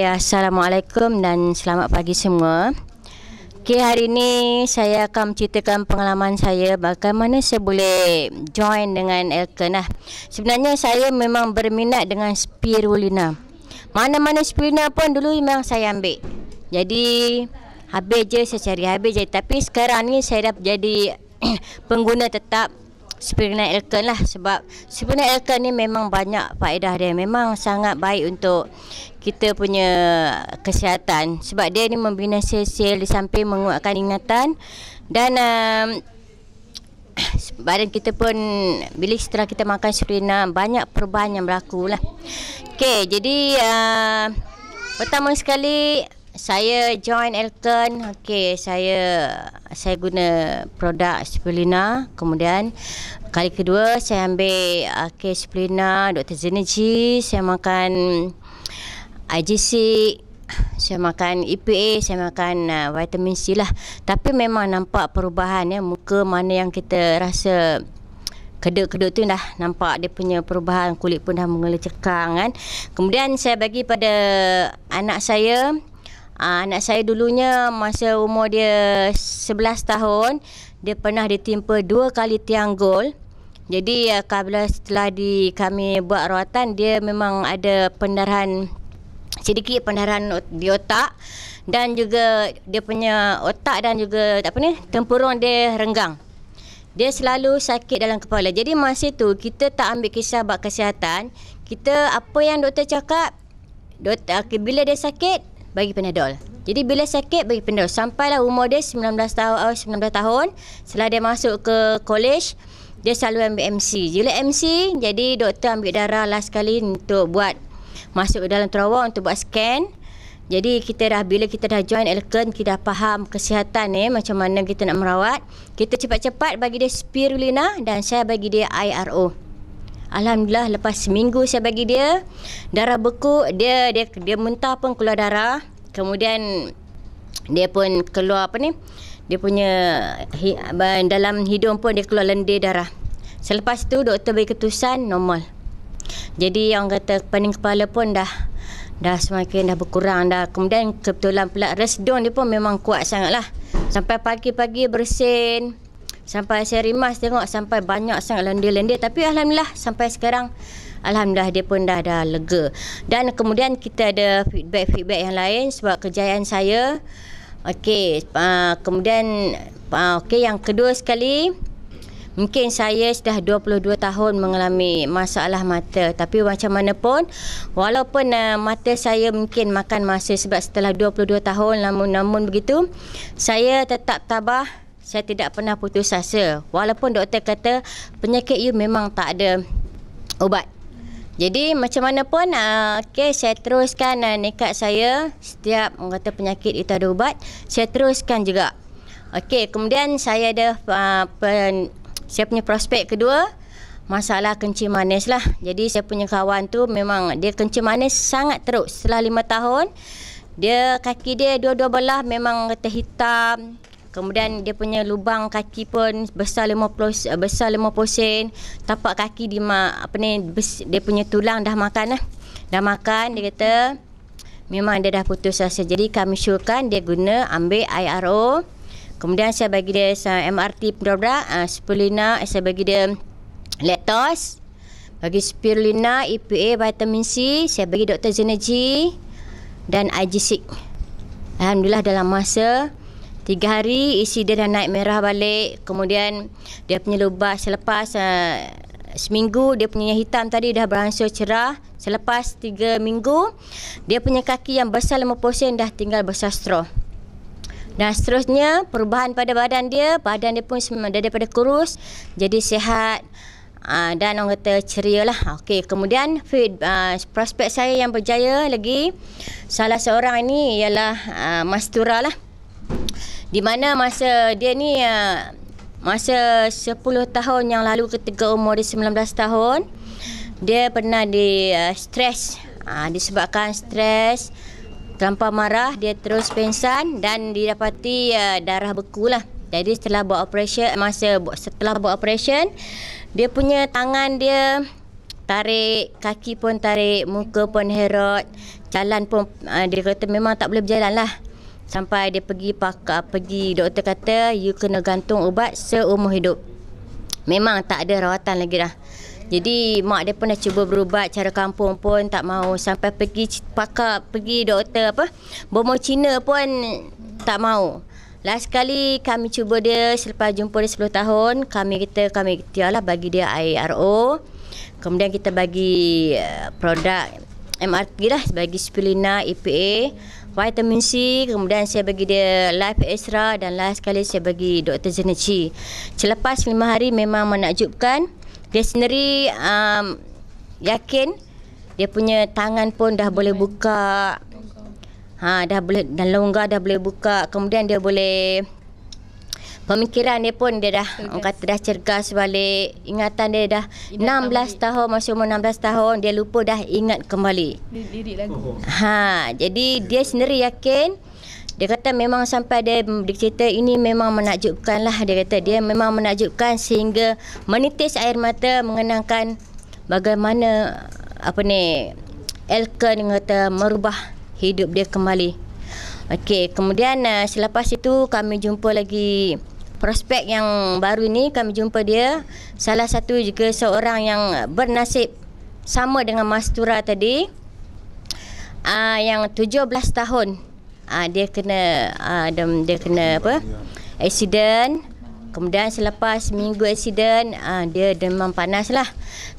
Okay, ya, Assalamualaikum dan selamat pagi semua. Okay, hari ini saya akan menceritakan pengalaman saya bagaimana saya boleh join dengan Elkan. Lah. Sebenarnya saya memang berminat dengan spirulina. Mana-mana spirulina pun dulu memang saya ambil. Jadi habis je saya cari habis je. Tapi sekarang ni saya dah jadi pengguna tetap Spirina Elkan lah sebab Spirina Elkan ni memang banyak faedah dia memang sangat baik untuk kita punya kesihatan sebab dia ni membina sel-sel di samping menguatkan ingatan dan um, badan kita pun bila setelah kita makan Spirina banyak perubahan yang berlaku lah Okay, jadi uh, pertama sekali saya join Elton. Okey, saya saya guna produk Spirulina. Kemudian Kali kedua saya ambil uh, kes plena Dr. Zenergy. Saya makan uh, IGC. Saya makan EPA. Saya makan uh, vitamin C lah. Tapi memang nampak perubahan ya. Muka mana yang kita rasa kedut-kedut tu dah nampak dia punya perubahan. Kulit pun dah mengelecekang kan. Kemudian saya bagi pada anak saya. Uh, anak saya dulunya masa umur dia 11 tahun dia pernah ditimpa dua kali tiang gol. Jadi apabila eh, setelah di kami buat rawatan dia memang ada pendarahan sedikit pendarahan di otak dan juga dia punya otak dan juga apa ni tempurung dia renggang. Dia selalu sakit dalam kepala. Jadi masa itu kita tak ambil kisah bab kesihatan. Kita apa yang doktor cakap doktor eh, bila dia sakit bagi panadol. Jadi bila sakit bagi pendek sampailah umur dia 19 tahun atau 19 tahun setelah dia masuk ke college dia selalu ambil MC. Jadi MC jadi doktor ambil darah last sekali untuk buat masuk dalam terowong untuk buat scan. Jadi kita dah bila kita dah join Elkan kita dah faham kesihatan ni eh, macam mana kita nak merawat. Kita cepat-cepat bagi dia spirulina dan saya bagi dia IRO. Alhamdulillah lepas seminggu saya bagi dia darah beku dia dia dia muntah pun keluar darah kemudian dia pun keluar apa ni dia punya dalam hidung pun dia keluar lendir darah selepas tu doktor bagi ketusan normal jadi yang kata pening kepala pun dah dah semakin dah berkurang dah kemudian kebetulan pula resdon dia pun memang kuat sangatlah sampai pagi-pagi bersin sampai saya rimas tengok sampai banyak sangat lendir-lendir tapi Alhamdulillah sampai sekarang Alhamdulillah dia pun dah dah lega. Dan kemudian kita ada feedback-feedback yang lain sebab kejayaan saya. Okey, ah, kemudian ah, okey yang kedua sekali Mungkin saya sudah 22 tahun mengalami masalah mata tapi macam mana pun walaupun uh, mata saya mungkin makan masa sebab setelah 22 tahun namun namun begitu saya tetap tabah saya tidak pernah putus asa walaupun doktor kata penyakit you memang tak ada ubat jadi macam mana pun ah, okay, saya teruskan ah, nekat saya setiap kata penyakit itu ada ubat, saya teruskan juga. Okay kemudian saya ada uh, pen, saya punya prospek kedua masalah kencing manis lah. Jadi saya punya kawan tu memang dia kencing manis sangat teruk setelah lima tahun. Dia kaki dia dua-dua belah memang kata hitam, Kemudian dia punya lubang kaki pun besar 50 besar 50 sen. Tapak kaki di apa ni dia punya tulang dah makan lah. Dah makan dia kata memang dia dah putus asa Jadi kami syorkan dia guna ambil IRO. Kemudian saya bagi dia MRT produk ah, spirulina, saya bagi dia lactose, bagi spirulina, EPA, vitamin C, saya bagi Dr. Zenergy dan ig Alhamdulillah dalam masa Tiga hari isi dia dah naik merah balik. Kemudian dia punya lubah selepas uh, seminggu dia punya yang hitam tadi dah beransur cerah. Selepas tiga minggu dia punya kaki yang besar lima 50% dah tinggal besar straw. Dan seterusnya perubahan pada badan dia, badan dia pun dah daripada kurus jadi sihat. Uh, ah, dan orang kata ceria lah ah, okay, Kemudian feed, uh, prospek saya yang berjaya lagi Salah seorang ini ialah uh, Mastura lah di mana masa dia ni ya, masa 10 tahun yang lalu ketika umur dia 19 tahun dia pernah di uh, stres ha, disebabkan stres terlampau marah dia terus pensan dan didapati ya, darah beku lah jadi setelah buat operasi masa setelah buat operasi dia punya tangan dia tarik kaki pun tarik muka pun herot jalan pun ha, dia kata memang tak boleh berjalan lah sampai dia pergi pakar pergi doktor kata you kena gantung ubat seumur hidup memang tak ada rawatan lagi dah jadi mak dia pun dah cuba berubat cara kampung pun tak mau sampai pergi pakar pergi doktor apa bomo Cina pun tak mau Last kali kami cuba dia selepas jumpa dia 10 tahun, kami kita kami tialah bagi dia IRO. Kemudian kita bagi eh, produk MRP lah, bagi Spilina EPA vitamin C kemudian saya bagi dia live extra dan last sekali saya bagi Dr. Zenechi selepas 5 hari memang menakjubkan dia sendiri um, yakin dia punya tangan pun dah boleh buka ha, dah boleh dan longgar dah boleh buka kemudian dia boleh pemikiran dia pun dia dah orang kata dah cergas balik ingatan dia dah ingat 16 tahun masa umur 16 tahun dia lupa dah ingat kembali diri lagu oh. ha jadi dia sendiri yakin dia kata memang sampai dia, dia ini memang menakjubkan lah dia kata dia memang menakjubkan sehingga menitis air mata mengenangkan bagaimana apa ni Elkan kata merubah hidup dia kembali Okey, kemudian eh, selepas itu kami jumpa lagi prospek yang baru ni kami jumpa dia salah satu juga seorang yang bernasib sama dengan Mas Tura tadi uh, yang 17 tahun uh, dia kena uh, dia, dia kena apa accident kemudian selepas minggu accident uh, dia demam panas lah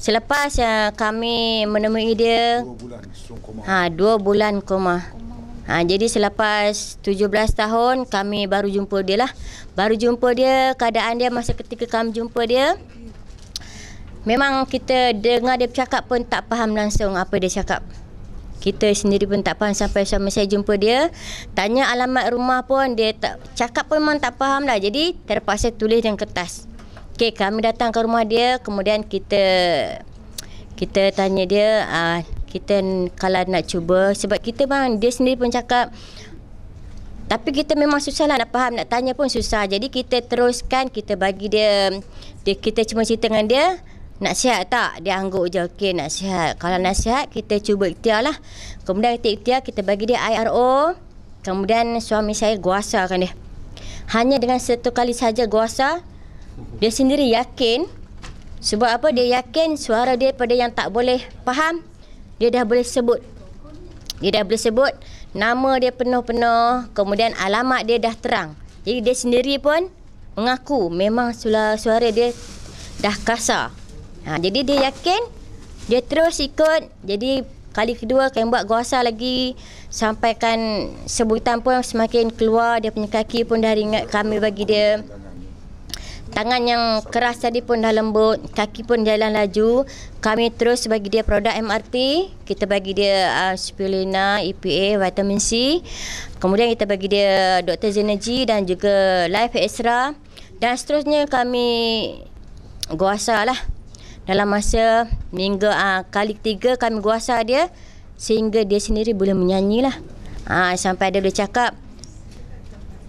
selepas uh, kami menemui dia 2 uh, bulan koma Ha, jadi selepas 17 tahun kami baru jumpa dia lah. Baru jumpa dia, keadaan dia masa ketika kami jumpa dia. Memang kita dengar dia cakap pun tak faham langsung apa dia cakap. Kita sendiri pun tak faham sampai sama saya jumpa dia. Tanya alamat rumah pun dia tak, cakap pun memang tak faham lah. Jadi terpaksa tulis dengan kertas. Okey kami datang ke rumah dia kemudian kita kita tanya dia uh, kita kalau nak cuba sebab kita bang dia sendiri pun cakap tapi kita memang susah lah nak faham nak tanya pun susah jadi kita teruskan kita bagi dia, dia kita cuma cerita dengan dia nak sihat tak? Dia angguk je. Okey, nak sihat. Kalau nak sihat, kita cuba ikhtiar lah. Kemudian kita ikhtiar, kita bagi dia IRO. Kemudian suami saya guasa kan dia. Hanya dengan satu kali saja guasa, dia sendiri yakin. Sebab apa? Dia yakin suara dia pada yang tak boleh faham dia dah boleh sebut. Dia dah boleh sebut nama dia penuh-penuh, kemudian alamat dia dah terang. Jadi dia sendiri pun mengaku memang suara dia dah kasar. Ha, jadi dia yakin dia terus ikut. Jadi kali kedua kena buat gosa lagi sampaikan sebutan pun semakin keluar dia punya kaki pun dah ringat kami bagi dia tangan yang keras tadi pun dah lembut, kaki pun jalan laju. Kami terus bagi dia produk MRT, kita bagi dia uh, spirulina, EPA, vitamin C. Kemudian kita bagi dia Dr. Zenergy dan juga Life Extra. Dan seterusnya kami guasa lah. Dalam masa minggu uh, kali tiga kami guasa dia sehingga dia sendiri boleh menyanyi lah. Uh, sampai dia boleh cakap.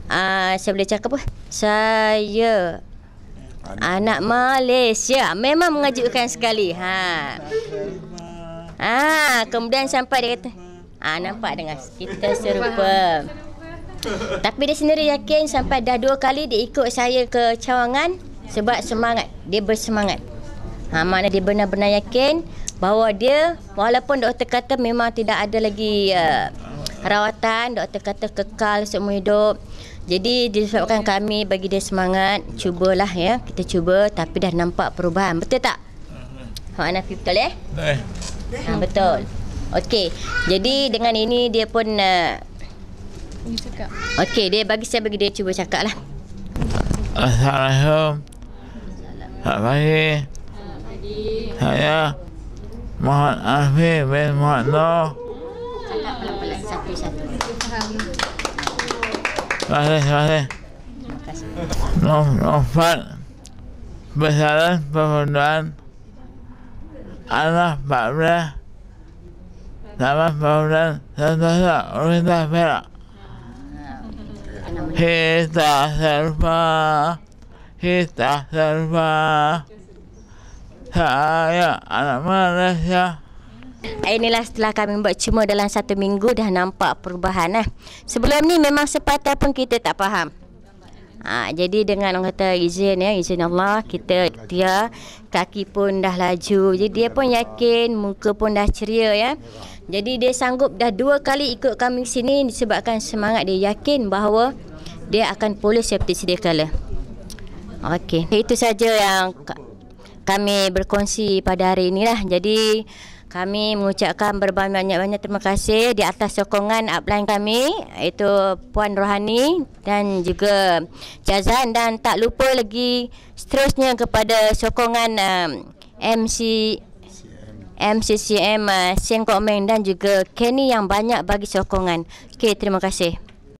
Uh, saya boleh cakap apa? Saya Anak Malaysia memang mengajukan sekali. Ha. Ha, kemudian sampai dia kata, ha, nampak dengan kita serupa. Tapi dia sendiri yakin sampai dah dua kali dia ikut saya ke cawangan sebab semangat. Dia bersemangat. Ha, mana dia benar-benar yakin bahawa dia walaupun doktor kata memang tidak ada lagi uh, rawatan, doktor kata kekal seumur hidup. Jadi disebabkan kami bagi dia semangat, yeah. cubalah ya. Kita cuba tapi dah nampak perubahan. Betul tak? Hmm. Ha uh Anafi betul eh? Betul. Ha betul. Okey. Jadi dengan ini dia pun uh, Okey, dia bagi saya bagi dia cuba cakaplah. Assalamualaikum. Assalamualaikum. Saya Mohon Afif bin Mohon Noh. Cakap pelan-pelan satu-satu. Faham. Vale, vale. No, no, fan. Empezarás por fundar Ana Pabla. Damas Pabla, Santa Rita Vera. Esta selva, esta selva. Saya, Ana Malaysia. Eh, inilah setelah kami buat cuma dalam satu minggu dah nampak perubahan eh. Sebelum ni memang sepatah pun kita tak faham. Ha, jadi dengan orang kata izin ya, izin Allah, kita dia kaki pun dah laju. Jadi dia pun yakin, muka pun dah ceria ya. Jadi dia sanggup dah dua kali ikut kami sini disebabkan semangat dia yakin bahawa dia akan pulih seperti sedia kala. Okey, itu saja yang kami berkongsi pada hari inilah. Jadi kami mengucapkan berbanyak-banyak terima kasih di atas sokongan upline kami iaitu Puan Rohani dan juga Jazan dan tak lupa lagi seterusnya kepada sokongan um, uh, MC MCCM uh, Sien Meng dan juga Kenny yang banyak bagi sokongan. Okay terima kasih.